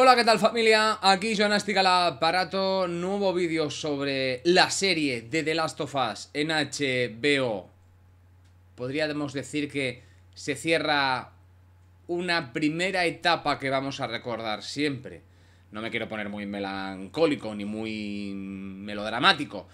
Hola, ¿qué tal familia? Aquí Joana el aparato, nuevo vídeo sobre la serie de The Last of Us en HBO. Podríamos decir que se cierra una primera etapa que vamos a recordar siempre. No me quiero poner muy melancólico ni muy melodramático.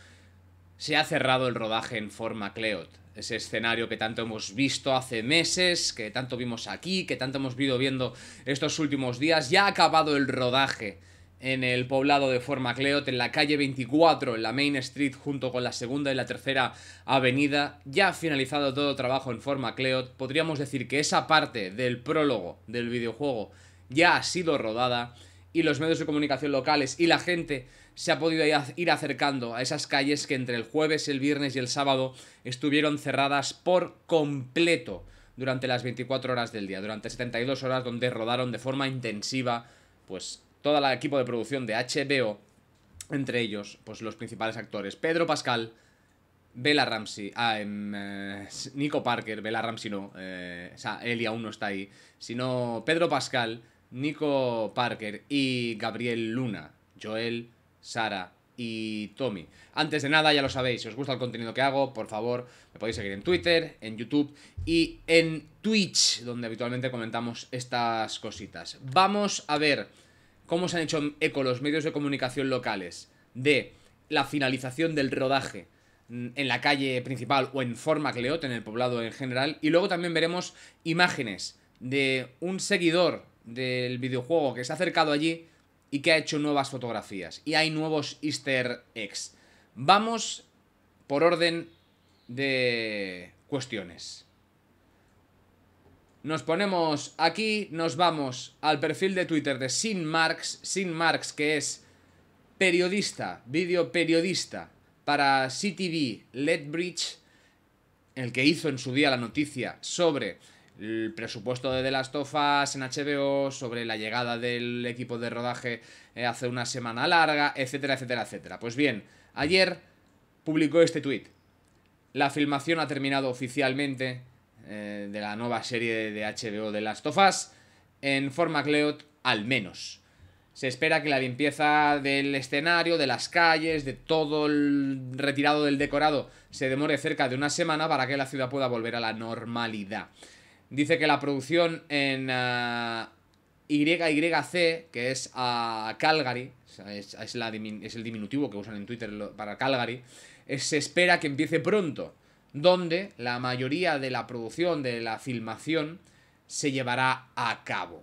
Se ha cerrado el rodaje en forma Cleot ese escenario que tanto hemos visto hace meses, que tanto vimos aquí, que tanto hemos ido viendo estos últimos días, ya ha acabado el rodaje en el poblado de forma Cleot. en la calle 24, en la Main Street, junto con la segunda y la tercera avenida. Ya ha finalizado todo el trabajo en forma Cleot. Podríamos decir que esa parte del prólogo del videojuego ya ha sido rodada y los medios de comunicación locales y la gente se ha podido ir acercando a esas calles que entre el jueves, el viernes y el sábado estuvieron cerradas por completo durante las 24 horas del día, durante 72 horas donde rodaron de forma intensiva pues todo el equipo de producción de HBO, entre ellos pues los principales actores Pedro Pascal, Bella Ramsey, ah, em, eh, Nico Parker, Bella Ramsey no, eh, o sea, Eli aún no está ahí, sino Pedro Pascal, Nico Parker y Gabriel Luna, Joel Sara y Tommy. Antes de nada, ya lo sabéis, si os gusta el contenido que hago, por favor, me podéis seguir en Twitter, en YouTube y en Twitch, donde habitualmente comentamos estas cositas. Vamos a ver cómo se han hecho eco los medios de comunicación locales de la finalización del rodaje en la calle principal o en forma Formacleot, en el poblado en general, y luego también veremos imágenes de un seguidor del videojuego que se ha acercado allí y que ha hecho nuevas fotografías. Y hay nuevos easter eggs. Vamos por orden de cuestiones. Nos ponemos aquí, nos vamos al perfil de Twitter de Sin Marx, Sin Marx que es periodista, video periodista para CTV Letbridge. el que hizo en su día la noticia sobre el presupuesto de The Last of Us en HBO, sobre la llegada del equipo de rodaje eh, hace una semana larga, etcétera, etcétera, etcétera. Pues bien, ayer publicó este tuit. La filmación ha terminado oficialmente eh, de la nueva serie de HBO de Last of Us en forma Cleot al menos. Se espera que la limpieza del escenario, de las calles, de todo el retirado del decorado se demore cerca de una semana para que la ciudad pueda volver a la normalidad. Dice que la producción en ah, YYC, que es a ah, Calgary, es, es, el diminutivo que usan en Twitter para Calgary, eh, se espera que empiece pronto, donde la mayoría de la producción, de la filmación, se llevará a cabo.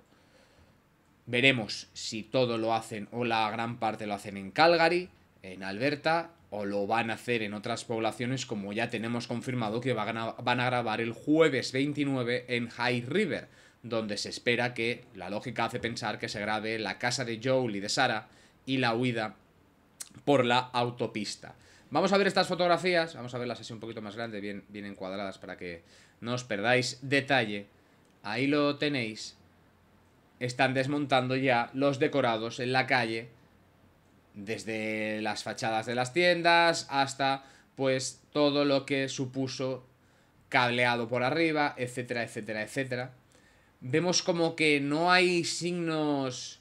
Veremos si todo lo hacen o la gran parte lo hacen en Calgary, en Alberta o lo van a hacer en otras poblaciones, como ya tenemos confirmado que van a, grabar el jueves 29 en High River, donde se espera que la lógica hace pensar que se grabe la casa de Joel y de Sara y la huida por la autopista. Vamos a ver estas fotografías, vamos a verlas así un poquito más grandes, bien, bien encuadradas para que no os perdáis detalle. Ahí lo tenéis. Están desmontando ya los decorados en la calle desde las fachadas de las tiendas hasta pues todo lo que supuso cableado por arriba, etcétera, etcétera, etcétera. Vemos como que no hay signos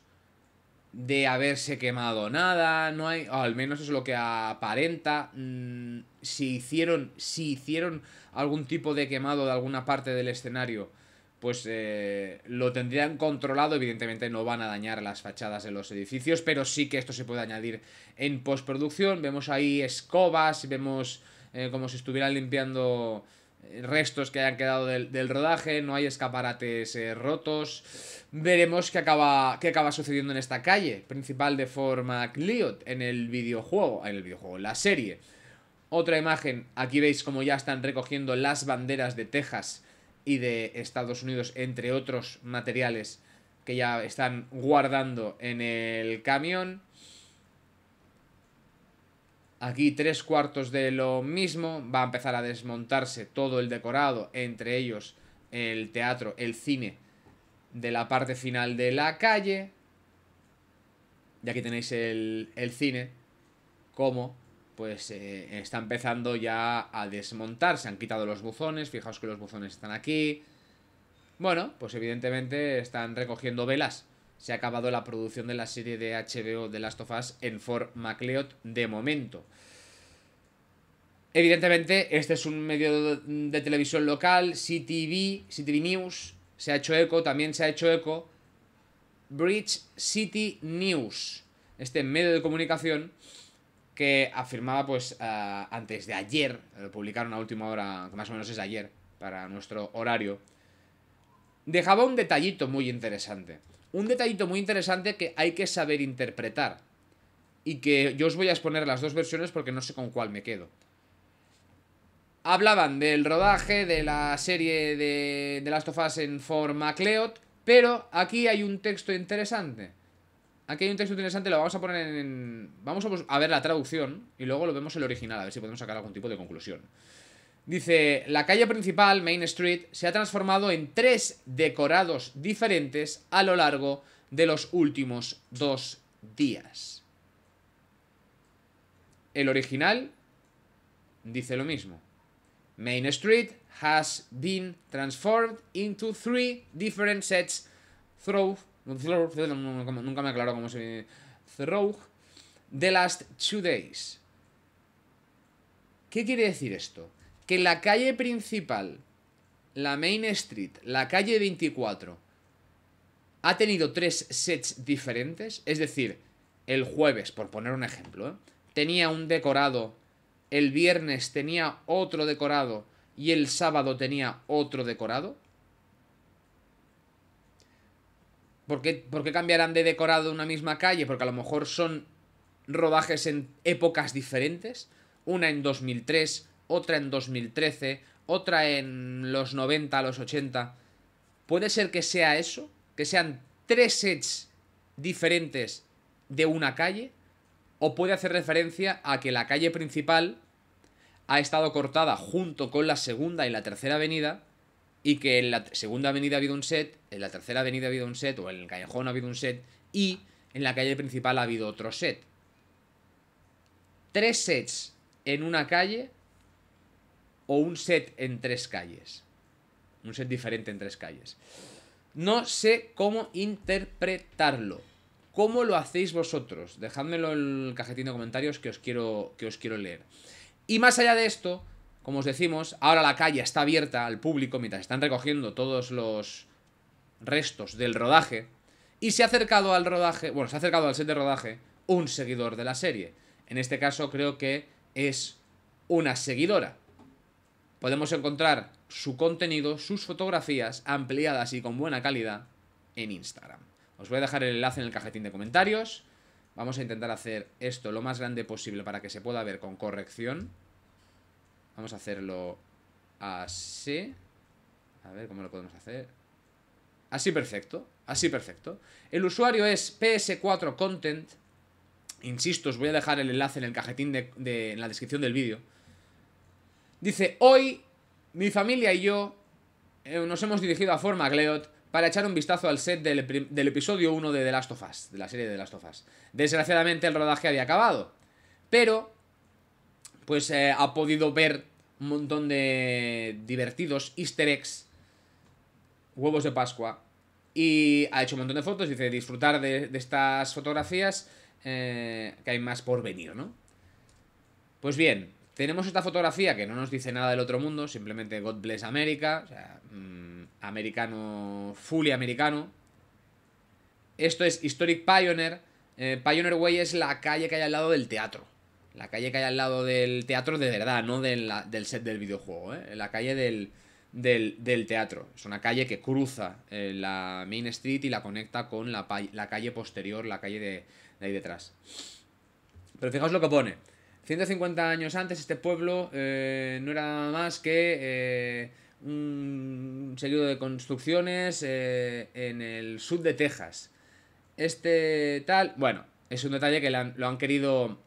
de haberse quemado nada, no hay, o al menos es lo que aparenta. Mm, si hicieron, si hicieron algún tipo de quemado de alguna parte del escenario, pues eh, lo tendrían controlado. Evidentemente no van a dañar las fachadas de los edificios, pero sí que esto se puede añadir en postproducción. Vemos ahí escobas, vemos eh, como si estuvieran limpiando eh, restos que hayan quedado del, rodaje, no hay escaparates rotos. Veremos qué acaba, acaba sucediendo en esta calle principal de forma MacLeod en el videojuego, en el videojuego, la serie. Otra imagen, aquí veis como ya están recogiendo las banderas de Texas y de Estados Unidos, entre otros materiales que ya están guardando en el camión. Aquí tres cuartos de lo mismo, va a empezar a desmontarse todo el decorado, entre ellos el teatro, el cine de la parte final de la calle. Y aquí tenéis el, el cine, como pues eh, está empezando ya a desmontar. Se han quitado los buzones, fijaos que los buzones están aquí. Bueno, pues evidentemente están recogiendo velas. Se ha acabado la producción de la serie de HBO de Last of Us en Fort MacLeod de momento. Evidentemente, este es un medio de televisión local, CTV, CTV News, se ha hecho eco, también se ha hecho eco Bridge City News, este medio de comunicación que afirmaba pues eh, antes de ayer, publicaron a última hora, que más o menos es ayer, para nuestro horario, dejaba un detallito muy interesante. Un detallito muy interesante que hay que saber interpretar. Y que yo os voy a exponer las dos versiones porque no sé con cuál me quedo. Hablaban del rodaje de la serie de, de Last of Us en forma Cleot, pero aquí hay un texto interesante Aquí hay un texto interesante, lo vamos a poner en... Vamos a ver la traducción y luego lo vemos el original, a ver si podemos sacar algún tipo de conclusión. Dice, la calle principal, Main Street, se ha transformado en tres decorados diferentes a lo largo de los últimos dos días. El original dice lo mismo. Main Street has been transformed into three different sets through Nunca me aclaró cómo se... dice The Last Two Days. ¿Qué quiere decir esto? Que la calle principal, la Main Street, la calle 24, ha tenido tres sets diferentes. Es decir, el jueves, por poner un ejemplo, ¿eh? tenía un decorado, el viernes tenía otro decorado y el sábado tenía otro decorado. ¿Por qué, cambiarán de decorado una misma calle? Porque a lo mejor son rodajes en épocas diferentes. Una en 2003, otra en 2013, otra en los 90, los 80. Puede ser que sea eso, que sean tres sets diferentes de una calle, o puede hacer referencia a que la calle principal ha estado cortada junto con la segunda y la tercera avenida y que en la segunda avenida ha habido un set, en la tercera avenida ha habido un set, o en el callejón ha habido un set, y en la calle principal ha habido otro set. Tres sets en una calle o un set en tres calles. Un set diferente en tres calles. No sé cómo interpretarlo. ¿Cómo lo hacéis vosotros? Dejádmelo en el cajetín de comentarios que os quiero, que os quiero leer. Y más allá de esto, como os decimos, ahora la calle está abierta al público mientras están recogiendo todos los restos del rodaje. Y se ha acercado al rodaje, bueno, se ha acercado al set de rodaje un seguidor de la serie. En este caso creo que es una seguidora. Podemos encontrar su contenido, sus fotografías ampliadas y con buena calidad en Instagram. Os voy a dejar el enlace en el cajetín de comentarios. Vamos a intentar hacer esto lo más grande posible para que se pueda ver con corrección. Vamos a hacerlo así. A ver, ¿cómo lo podemos hacer? Así perfecto, así perfecto. El usuario es ps4content. Insisto, os voy a dejar el enlace en el cajetín de, en la descripción del vídeo. Dice, hoy mi familia y yo eh, nos hemos dirigido a Formagleot para echar un vistazo al set del, episodio 1 de The Last of Us, de la serie de The Last of Us. Desgraciadamente el rodaje había acabado, pero pues eh, ha podido ver un montón de divertidos easter eggs, huevos de Pascua. Y ha hecho un montón de fotos, dice disfrutar de, estas fotografías, eh, que hay más por venir, ¿no? Pues bien, tenemos esta fotografía que no nos dice nada del otro mundo, simplemente God bless America, o sea, mm, americano, fully americano. Esto es Historic Pioneer. Eh, Pioneer Way es la calle que hay al lado del teatro. La calle que hay al lado del teatro de verdad, no del, set del videojuego, ¿eh? La calle del, teatro. Es una calle que cruza eh, la Main Street y la conecta con la, calle posterior, la calle de, ahí detrás. Pero fijaos lo que pone. 150 años antes este pueblo eh, no era más que un seguido de construcciones en el sur de Texas. Este tal... Bueno, es un detalle que lo han querido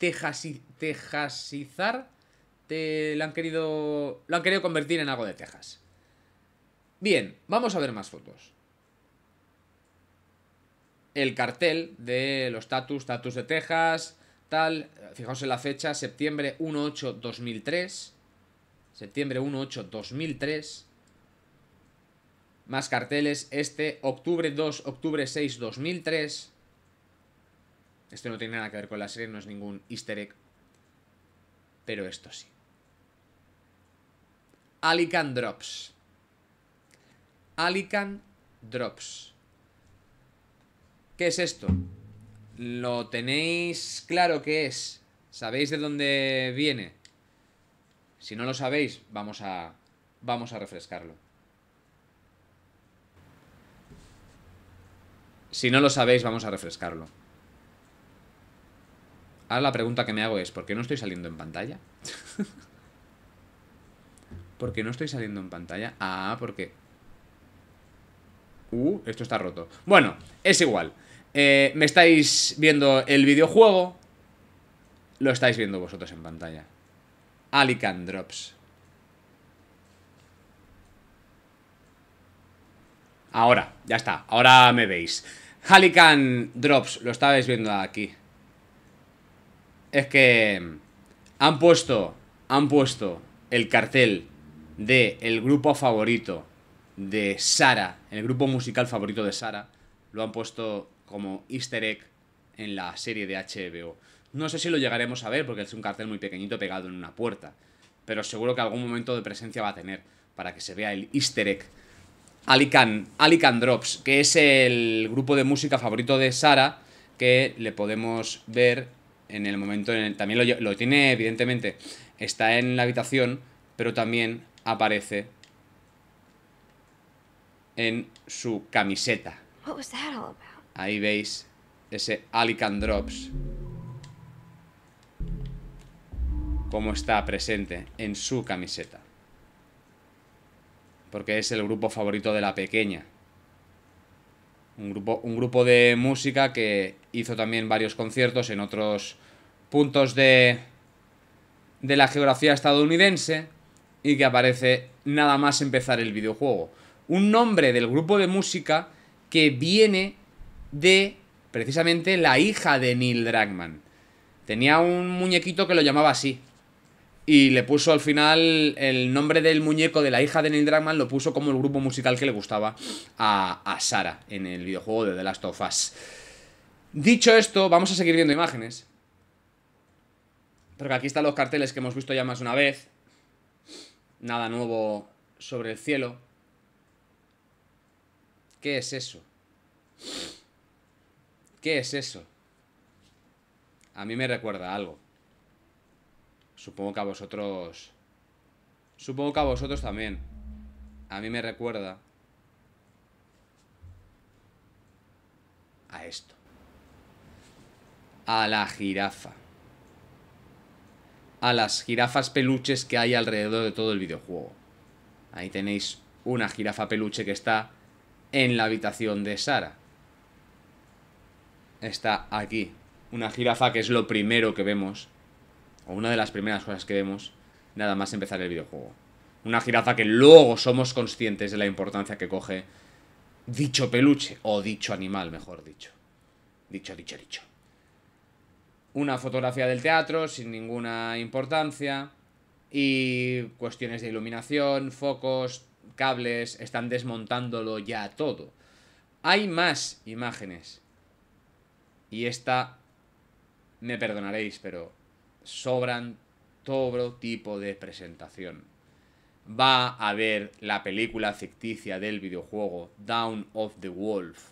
Tejasizar Texasizar. Te, lo, han querido, convertir en algo de Texas. Bien, vamos a ver más fotos. El cartel de los tatus, tatus de Texas, tal. Fijaos en la fecha, septiembre 1-8-2003. Septiembre 1-8-2003. Más carteles, este, octubre 2, octubre 6, 2003. Esto no tiene nada que ver con la serie, no es ningún easter egg. Pero esto sí. Alican Drops. Alican Drops. ¿Qué es esto? ¿Lo tenéis claro qué es? ¿Sabéis de dónde viene? Si no lo sabéis, vamos a, vamos a refrescarlo. Si no lo sabéis, vamos a refrescarlo. Ahora la pregunta que me hago es, ¿por qué no estoy saliendo en pantalla? ¿Por qué no estoy saliendo en pantalla? Ah, qué? Uh, esto está roto. Bueno, es igual. Eh, me estáis viendo el videojuego. Lo estáis viendo vosotros en pantalla. Halican Drops. Ahora, ya está. Ahora me veis. Halican Drops, lo estabais viendo aquí es que han puesto, han puesto el cartel de el grupo favorito de Sara, el grupo musical favorito de Sara, lo han puesto como easter egg en la serie de HBO. No sé si lo llegaremos a ver porque es un cartel muy pequeñito pegado en una puerta, pero seguro que algún momento de presencia va a tener para que se vea el easter egg. Alican, Alican Drops, que es el grupo de música favorito de Sara, que le podemos ver en el momento en el, también lo, tiene evidentemente está en la habitación pero también aparece en su camiseta ahí veis ese Alicandrops. Drops cómo está presente en su camiseta porque es el grupo favorito de la pequeña un grupo, un grupo de música que hizo también varios conciertos en otros puntos de, de la geografía estadounidense y que aparece nada más empezar el videojuego. Un nombre del grupo de música que viene de precisamente la hija de Neil Dragman. Tenía un muñequito que lo llamaba así, y le puso al final el nombre del muñeco de la hija de Neil Druckmann lo puso como el grupo musical que le gustaba a, Sara en el videojuego de The Last of Us. Dicho esto, vamos a seguir viendo imágenes. Porque aquí están los carteles que hemos visto ya más una vez. Nada nuevo sobre el cielo. ¿Qué es eso? ¿Qué es eso? A mí me recuerda algo. Supongo que a vosotros... Supongo que a vosotros también. A mí me recuerda... A esto. A la jirafa. A las jirafas peluches que hay alrededor de todo el videojuego. Ahí tenéis una jirafa peluche que está en la habitación de Sara. Está aquí. Una jirafa que es lo primero que vemos una de las primeras cosas que vemos, nada más empezar el videojuego. Una jirafa que luego somos conscientes de la importancia que coge dicho peluche, o dicho animal, mejor dicho. Dicho, dicho, dicho. Una fotografía del teatro sin ninguna importancia y cuestiones de iluminación, focos, cables, están desmontándolo ya todo. Hay más imágenes. Y esta, me perdonaréis, pero sobran todo tipo de presentación. Va a haber la película ficticia del videojuego Down of the Wolf.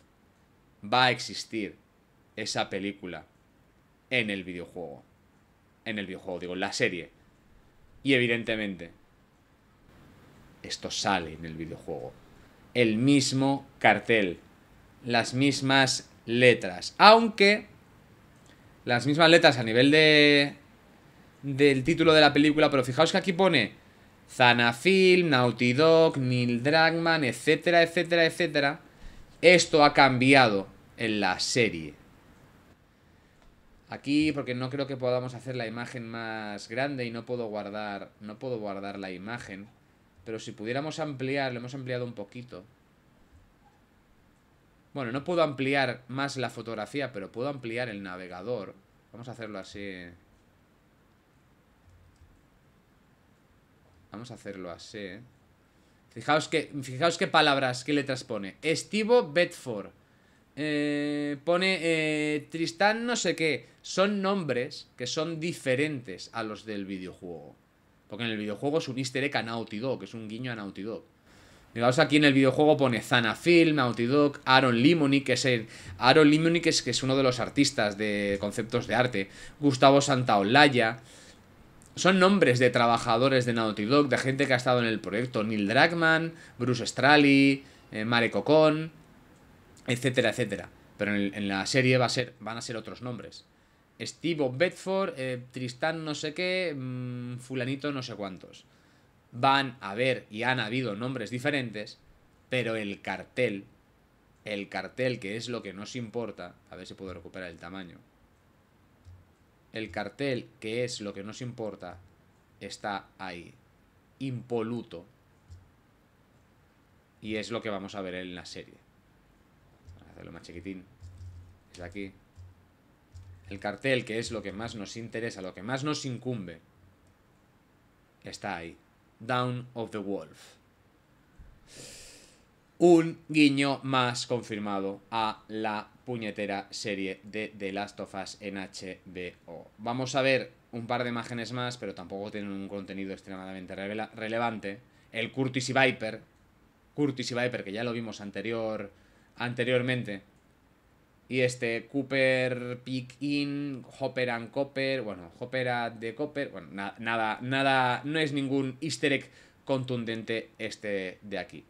Va a existir esa película en el videojuego. En el videojuego, digo, en la serie. Y evidentemente, esto sale en el videojuego. El mismo cartel, las mismas letras. Aunque las mismas letras a nivel de del título de la película, pero fijaos que aquí pone Zanafilm, Naughty Dog, Neil Dragman, etcétera, etcétera, etcétera. Esto ha cambiado en la serie. Aquí, porque no creo que podamos hacer la imagen más grande y no puedo guardar, no puedo guardar la imagen. Pero si pudiéramos ampliar, lo hemos ampliado un poquito. Bueno, no puedo ampliar más la fotografía, pero puedo ampliar el navegador. Vamos a hacerlo así... Vamos a hacerlo así, ¿eh? Fijaos que, fijaos qué palabras, qué letras pone. Estivo Bedford. Eh, pone eh, Tristán no sé qué. Son nombres que son diferentes a los del videojuego. Porque en el videojuego es un easter egg a Naughty es un guiño a Naughty Dog. Fijaos aquí en el videojuego pone Zana Film, Naughty Dog, Aaron Limonick, que es el, Aaron Limonick es, que es uno de los artistas de conceptos de arte, Gustavo Santaolalla, son nombres de trabajadores de Naughty Dog, de gente que ha estado en el proyecto. Neil Dragman, Bruce Straley, eh, Mare Cocón, etcétera, etcétera. Pero en, la serie va a ser, van a ser otros nombres. Steve Bedford, eh, Tristan Tristán no sé qué, mm, fulanito no sé cuántos. Van a haber y han habido nombres diferentes, pero el cartel, el cartel que es lo que nos importa, a ver si puedo recuperar el tamaño, el cartel, que es lo que nos importa, está ahí, impoluto. Y es lo que vamos a ver en la serie. Vamos hacerlo más chiquitín. Es aquí. El cartel, que es lo que más nos interesa, lo que más nos incumbe, está ahí. Down of the Wolf un guiño más confirmado a la puñetera serie de The Last of Us en HBO. Vamos a ver un par de imágenes más, pero tampoco tienen un contenido extremadamente relevante. El Curtis y Viper, Curtis y Viper, que ya lo vimos anterior, anteriormente. Y este Cooper, Pick In, Hopper and Copper, bueno, Hopper de Copper, bueno, nada, nada, no es ningún easter egg contundente este de aquí.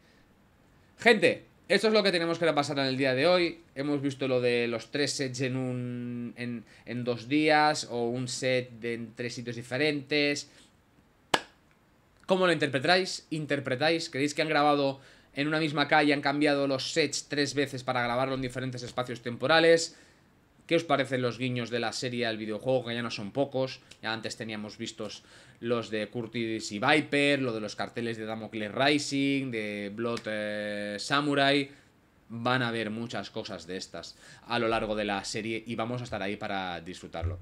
Gente, esto es lo que tenemos que repasar en el día de hoy. Hemos visto lo de los tres sets en, dos días o un set de, en tres sitios diferentes. ¿Cómo lo interpretáis? ¿Interpretáis? ¿Creéis que han grabado en una misma calle, han cambiado los sets tres veces para grabarlo en diferentes espacios temporales? ¿Qué os parecen los guiños de la serie al videojuego? Que ya no son pocos. Ya antes teníamos vistos los de Curtis y Viper, lo de los carteles de Damocles Rising, de Blood eh, Samurai. Van a haber muchas cosas de estas a lo largo de la serie y vamos a estar ahí para disfrutarlo.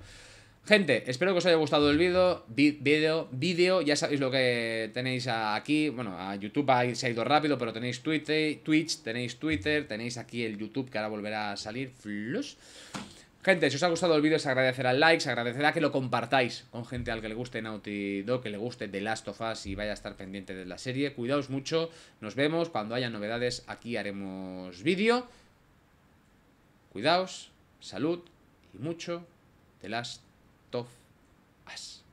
Gente, espero que os haya gustado el vídeo, vídeo, vídeo, ya sabéis lo que tenéis aquí, bueno, a YouTube se ha ido rápido, pero tenéis Twitter, Twitch, tenéis Twitter, tenéis aquí el YouTube que ahora volverá a salir, flush. Gente, si os ha gustado el vídeo, se agradecerá el like, se agradecerá que lo compartáis con gente al que le guste Naughty Dog, que le guste The Last of Us y vaya a estar pendiente de la serie. Cuidaos mucho, nos vemos. Cuando haya novedades, aquí haremos vídeo. Cuidaos, salud y mucho The Last of Us.